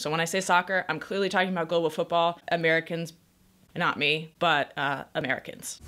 So when I say soccer, I'm clearly talking about global football, Americans, not me, but uh, Americans.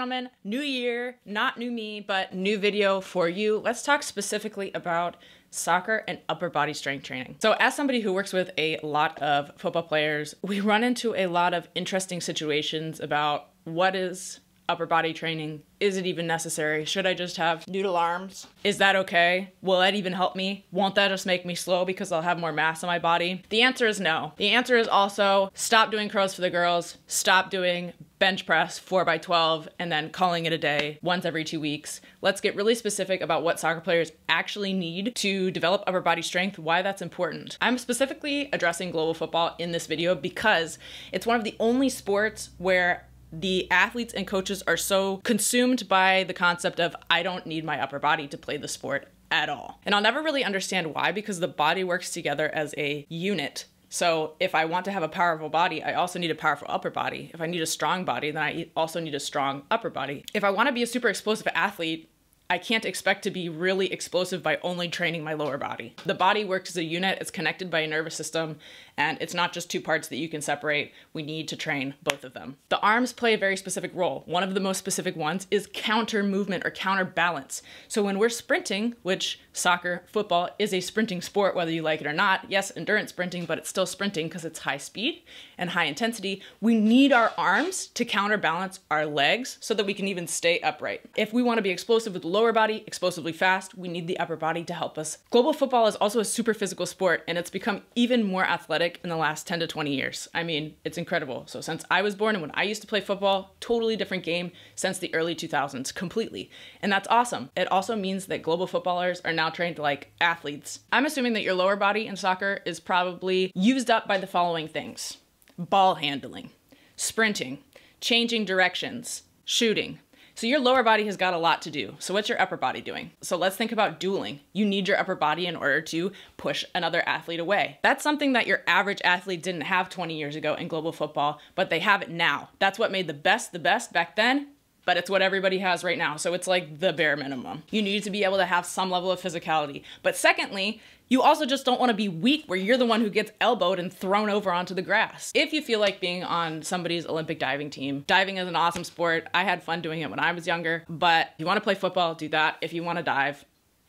gentlemen, new year, not new me, but new video for you. Let's talk specifically about soccer and upper body strength training. So, as somebody who works with a lot of football players, we run into a lot of interesting situations about what is upper body training? Is it even necessary? Should I just have noodle arms? Is that okay? Will that even help me? Won't that just make me slow because I'll have more mass in my body? The answer is no. The answer is also stop doing curls for the girls, stop doing bench press 4 by 12 and then calling it a day once every two weeks. Let's get really specific about what soccer players actually need to develop upper body strength, why that's important. I'm specifically addressing global football in this video because it's one of the only sports where the athletes and coaches are so consumed by the concept of I don't need my upper body to play the sport at all. And I'll never really understand why because the body works together as a unit so if I want to have a powerful body, I also need a powerful upper body. If I need a strong body, then I also need a strong upper body. If I want to be a super explosive athlete, I can't expect to be really explosive by only training my lower body. The body works as a unit, it's connected by a nervous system, and it's not just two parts that you can separate. We need to train both of them. The arms play a very specific role. One of the most specific ones is counter movement or counter balance. So when we're sprinting, which soccer, football is a sprinting sport, whether you like it or not, yes, endurance sprinting, but it's still sprinting because it's high speed and high intensity. We need our arms to counterbalance our legs so that we can even stay upright. If we want to be explosive with low lower body explosively fast, we need the upper body to help us. Global football is also a super physical sport, and it's become even more athletic in the last 10 to 20 years. I mean, it's incredible. So, since I was born and when I used to play football, totally different game since the early 2000s, completely. And that's awesome. It also means that global footballers are now trained like athletes. I'm assuming that your lower body in soccer is probably used up by the following things ball handling, sprinting, changing directions, shooting, so your lower body has got a lot to do. So what's your upper body doing? So let's think about dueling. You need your upper body in order to push another athlete away. That's something that your average athlete didn't have 20 years ago in global football, but they have it now. That's what made the best the best back then but it's what everybody has right now. So it's like the bare minimum. You need to be able to have some level of physicality. But secondly, you also just don't want to be weak where you're the one who gets elbowed and thrown over onto the grass. If you feel like being on somebody's Olympic diving team, diving is an awesome sport. I had fun doing it when I was younger, but if you want to play football, do that. If you want to dive,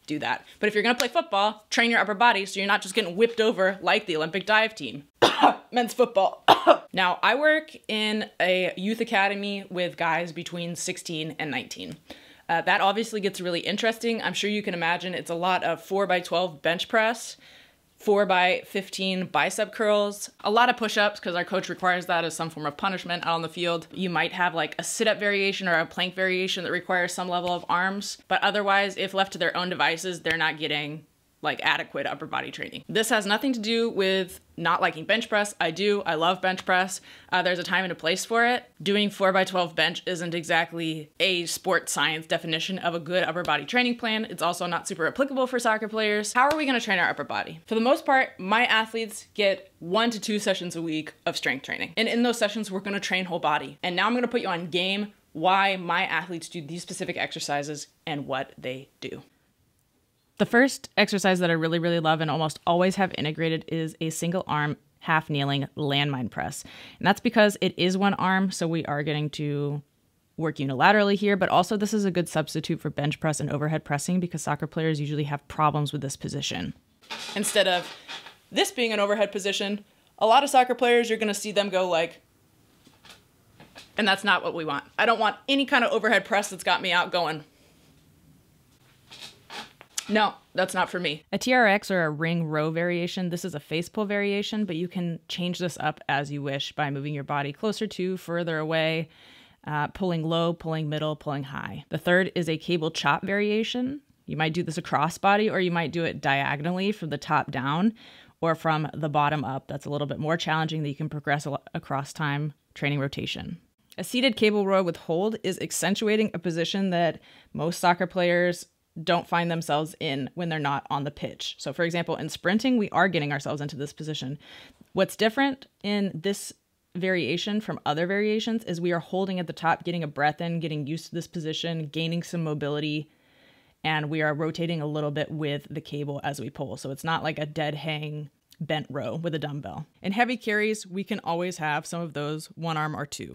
do that. But if you're going to play football, train your upper body so you're not just getting whipped over like the Olympic dive team. Men's football. now, I work in a youth academy with guys between 16 and 19. Uh, that obviously gets really interesting. I'm sure you can imagine it's a lot of 4 by 12 bench press four by 15 bicep curls, a lot of push ups because our coach requires that as some form of punishment out on the field. You might have like a sit up variation or a plank variation that requires some level of arms, but otherwise, if left to their own devices, they're not getting like adequate upper body training. This has nothing to do with not liking bench press. I do. I love bench press. Uh, there's a time and a place for it. Doing 4x12 bench isn't exactly a sports science definition of a good upper body training plan. It's also not super applicable for soccer players. How are we going to train our upper body? For the most part, my athletes get one to two sessions a week of strength training. And in those sessions, we're going to train whole body. And now I'm going to put you on game why my athletes do these specific exercises and what they do. The first exercise that I really, really love and almost always have integrated is a single arm half kneeling landmine press. And that's because it is one arm, so we are getting to work unilaterally here, but also this is a good substitute for bench press and overhead pressing because soccer players usually have problems with this position. Instead of this being an overhead position, a lot of soccer players, you're gonna see them go like, and that's not what we want. I don't want any kind of overhead press that's got me out going no, that's not for me. A TRX or a ring row variation, this is a face pull variation, but you can change this up as you wish by moving your body closer to, further away, uh, pulling low, pulling middle, pulling high. The third is a cable chop variation. You might do this across body or you might do it diagonally from the top down or from the bottom up. That's a little bit more challenging that you can progress across time training rotation. A seated cable row with hold is accentuating a position that most soccer players don't find themselves in when they're not on the pitch. So, for example, in sprinting, we are getting ourselves into this position. What's different in this variation from other variations is we are holding at the top, getting a breath in, getting used to this position, gaining some mobility, and we are rotating a little bit with the cable as we pull. So, it's not like a dead hang bent row with a dumbbell. In heavy carries, we can always have some of those one arm or two.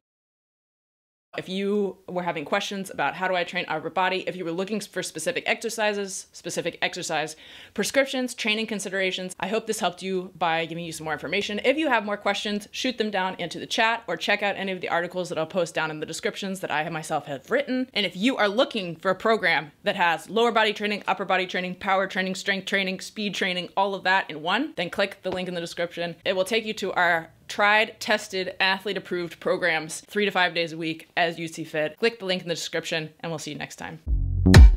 If you were having questions about how do I train upper body, if you were looking for specific exercises, specific exercise prescriptions, training considerations, I hope this helped you by giving you some more information. If you have more questions, shoot them down into the chat or check out any of the articles that I'll post down in the descriptions that I myself have written. And if you are looking for a program that has lower body training, upper body training, power training, strength training, speed training, all of that in one, then click the link in the description. It will take you to our tried, tested, athlete approved programs three to five days a week as you see fit. Click the link in the description, and we'll see you next time.